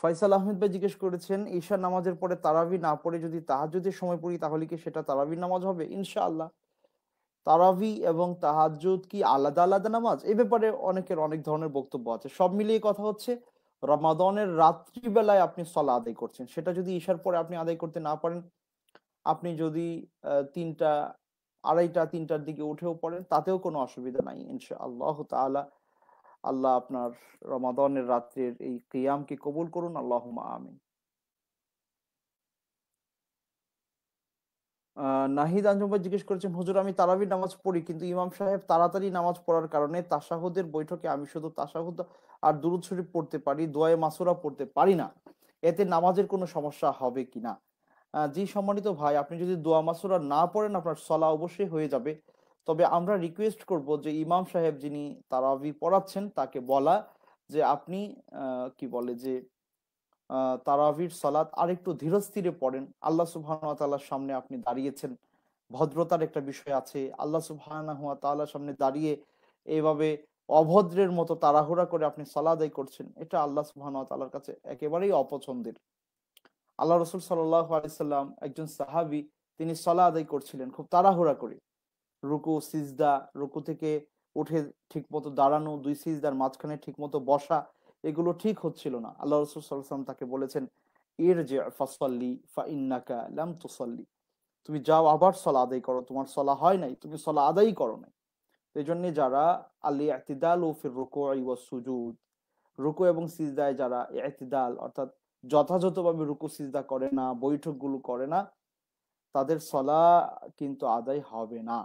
ফয়সাল আহমেদ ভাই জিজ্ঞেস করেছেন ঈশা নামাজের পরে তারাবি না পড়ে যদি তাহাজুদের সময় পড়ি তাহলে কি সেটা তারাবি নামাজ হবে ইনশাআল্লাহ তারাবি এবং তাহাজুদ কি আলাদা আলাদা নামাজ এ ব্যাপারে অনেকের অনেক ধরনের বক্তব্য আছে সব মিলিয়ে কথা হচ্ছে রমাদনের রাত্রিবেলায় আপনি সলা আদায় করছেন সেটা যদি ঈশার পরে আপনি আদায় করতে না পারেন আপনি যদি তিনটা আড়াইটা তিনটার দিকে উঠেও পড়েন তাতেও কোনো অসুবিধা নাই ইনশাআল্লাহ তাহলে আল্লাহ আপনার রমাদনের রাত্রের এই কিয়ামকে কবুল করুন আল্লাহ আমিন নাহিদ আঞ্জুম্বা জিজ্ঞেস করেছেন হুজুর আমি তারাবির নামাজ পড়ি কিন্তু ইমাম সাহেব তাড়াতাড়ি নামাজ পড়ার কারণে তাসাহুদের বৈঠকে আমি শুধু তাসাহুদ আর দুরুদ শরীফ পড়তে পারি দোয়ায় মাসুরা পড়তে পারি না এতে নামাজের কোনো সমস্যা হবে কিনা জি সম্মানিত ভাই আপনি যদি দোয়া মাসুরা না পড়েন আপনার সলা অবশ্যই হয়ে যাবে তবে আমরা রিকোয়েস্ট করব যে ইমাম সাহেব যিনি তারাবি পড়াচ্ছেন তাকে বলা যে আপনি কি বলে যে তারাবির সালাত আরেকটু ধীরস্থিরে পড়েন আল্লাহ সুবাহর সামনে আপনি দাঁড়িয়েছেন ভদ্রতার একটা বিষয় আছে আল্লাহ সুবাহ সামনে দাঁড়িয়ে এভাবে অভদ্রের মতো তাড়াহুড়া করে আপনি সালাদাই করছেন এটা আল্লাহ সুবাহর কাছে একেবারেই অপছন্দের আল্লাহ রসুল সাল্লাহ আলাইসাল্লাম একজন সাহাবি তিনি সলা আদায় করছিলেন খুব তাড়াহুড়া করে রুকু সিজদা রুকু থেকে উঠে ঠিক মতো দাঁড়ানো দুই সিজদার মাঝখানে ঠিক মতো বসা এগুলো ঠিক হচ্ছিল না আল্লাহ রসুল সাল্লাম তাকে বলেছেন এর যে ফাসল্লি ফা ইন্নাকা লাম তুসল্লি তুমি যাও আবার সলা আদায় করো তোমার সলা হয় নাই তুমি সলা আদায় করো নাই এই জন্যে যারা আলি এতিদাল ও ফির রুকু ও সুজুদ রুকু এবং সিজদায় যারা এতিদাল অর্থাৎ যথাযথভাবে রুকু সিজদা করে না বৈঠকগুলো করে না তাদের সলা কিন্তু আদায় হবে না